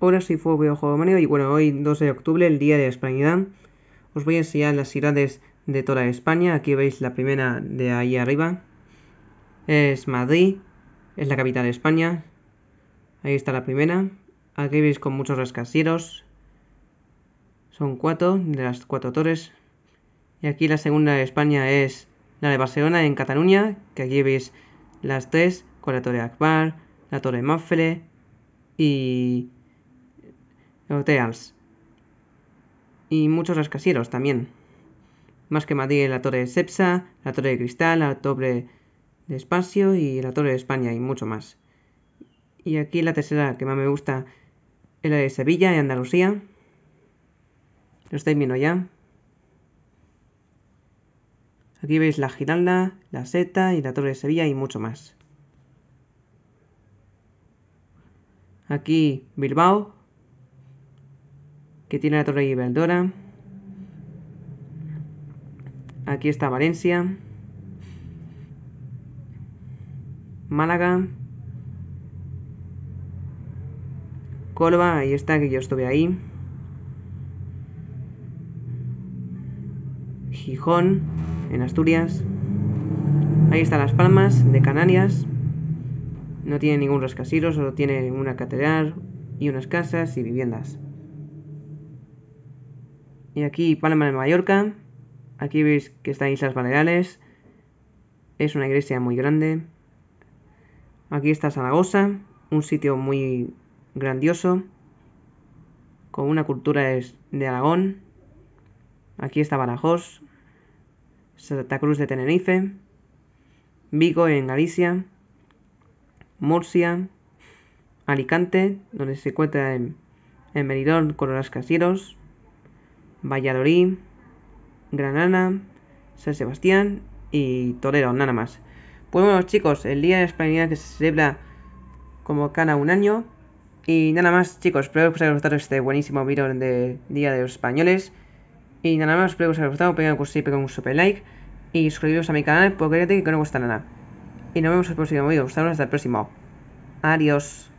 Ahora sí fue de manio y bueno, hoy 2 de octubre, el día de España, os voy a enseñar las ciudades de toda España. Aquí veis la primera de ahí arriba. Es Madrid, es la capital de España. Ahí está la primera. Aquí veis con muchos rascacielos. Son cuatro de las cuatro torres. Y aquí la segunda de España es la de Barcelona en Cataluña, que aquí veis las tres con la Torre Akbar, la Torre Mafre y hotels Y muchos rascacielos también. Más que Madrid, la Torre de Sepsa, la Torre de Cristal, la Torre de Espacio y la Torre de España y mucho más. Y aquí la tercera que más me gusta es la de Sevilla y Andalucía. Lo estáis viendo ya. Aquí veis la Giralda, la Seta y la Torre de Sevilla y mucho más. Aquí Bilbao, que tiene la Torre Guibaldora. Aquí está Valencia. Málaga. Colva, ahí está, que yo estuve ahí. Gijón, en Asturias. Ahí están Las Palmas, de Canarias. No tiene ningún rascacielos, solo tiene una catedral y unas casas y viviendas. Y aquí Palma de Mallorca. Aquí veis que está Islas Baleares. Es una iglesia muy grande. Aquí está Zaragoza, un sitio muy grandioso, con una cultura de Aragón. Aquí está Badajoz, Santa Cruz de Tenerife, Vigo en Galicia, Murcia, Alicante, donde se encuentra en, Meridón, Meridón con Valladolid, Granada, San Sebastián y Toledo, nada más. Pues bueno, chicos, el Día de la que se celebra como cada un año. Y nada más, chicos, espero que os haya gustado este buenísimo vídeo de Día de los Españoles. Y nada más, espero que os haya gustado, pegad un un super like. Y suscribiros a mi canal porque creo que no gusta nada. Y nos vemos en el próximo video. Hasta el próximo. Adiós.